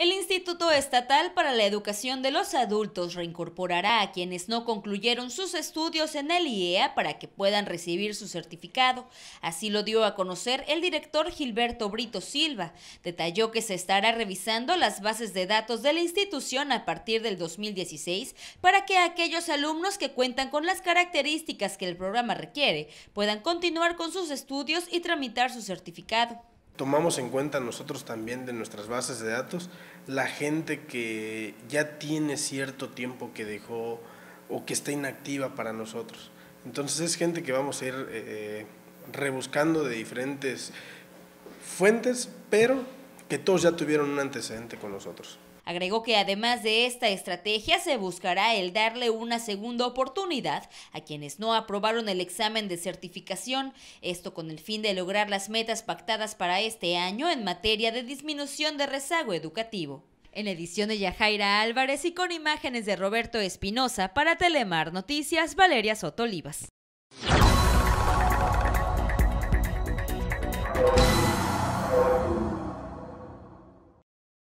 El Instituto Estatal para la Educación de los Adultos reincorporará a quienes no concluyeron sus estudios en el IEA para que puedan recibir su certificado. Así lo dio a conocer el director Gilberto Brito Silva. Detalló que se estará revisando las bases de datos de la institución a partir del 2016 para que aquellos alumnos que cuentan con las características que el programa requiere puedan continuar con sus estudios y tramitar su certificado tomamos en cuenta nosotros también de nuestras bases de datos la gente que ya tiene cierto tiempo que dejó o que está inactiva para nosotros. Entonces es gente que vamos a ir eh, rebuscando de diferentes fuentes, pero que todos ya tuvieron un antecedente con nosotros. Agregó que además de esta estrategia se buscará el darle una segunda oportunidad a quienes no aprobaron el examen de certificación, esto con el fin de lograr las metas pactadas para este año en materia de disminución de rezago educativo. En edición de Yajaira Álvarez y con imágenes de Roberto Espinosa para Telemar Noticias, Valeria Soto Olivas.